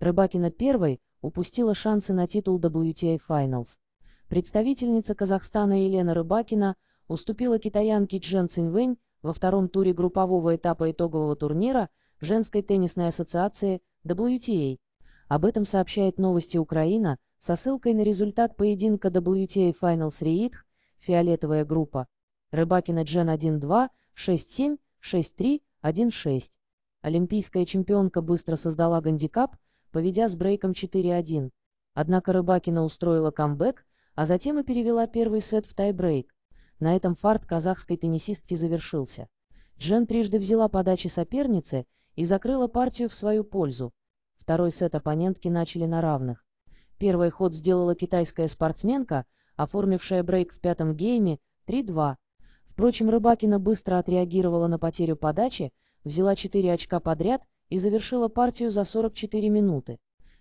Рыбакина первой упустила шансы на титул WTA Finals. Представительница Казахстана Елена Рыбакина уступила китаянке Чжен Цинвэнь во втором туре группового этапа итогового турнира женской теннисной ассоциации WTA. Об этом сообщает новости Украина со ссылкой на результат поединка WTA Finals Реитх, фиолетовая группа. Рыбакина Джен 1-2, 6-7, 6-3, 1-6. Олимпийская чемпионка быстро создала гандикап – поведя с брейком 4-1. Однако Рыбакина устроила камбэк, а затем и перевела первый сет в тайбрейк. На этом фарт казахской теннисистки завершился. Джен трижды взяла подачи соперницы и закрыла партию в свою пользу. Второй сет оппонентки начали на равных. Первый ход сделала китайская спортсменка, оформившая брейк в пятом гейме 3-2. Впрочем, Рыбакина быстро отреагировала на потерю подачи, взяла 4 очка подряд и завершила партию за 44 минуты.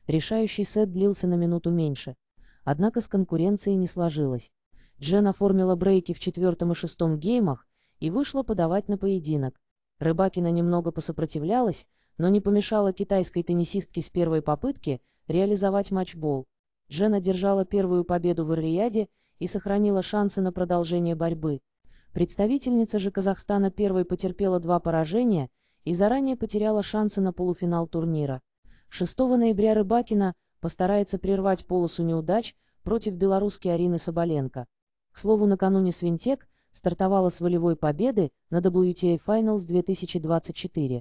Решающий сет длился на минуту меньше. Однако с конкуренцией не сложилось. Джен оформила брейки в четвертом и шестом геймах и вышла подавать на поединок. Рыбакина немного посопротивлялась, но не помешала китайской теннисистке с первой попытки реализовать матчбол. Джен одержала первую победу в Ирлияде и сохранила шансы на продолжение борьбы. Представительница же Казахстана первой потерпела два поражения и заранее потеряла шансы на полуфинал турнира. 6 ноября Рыбакина постарается прервать полосу неудач против белоруски Арины Соболенко. К слову, накануне Свинтек стартовала с волевой победы на WTA Finals 2024.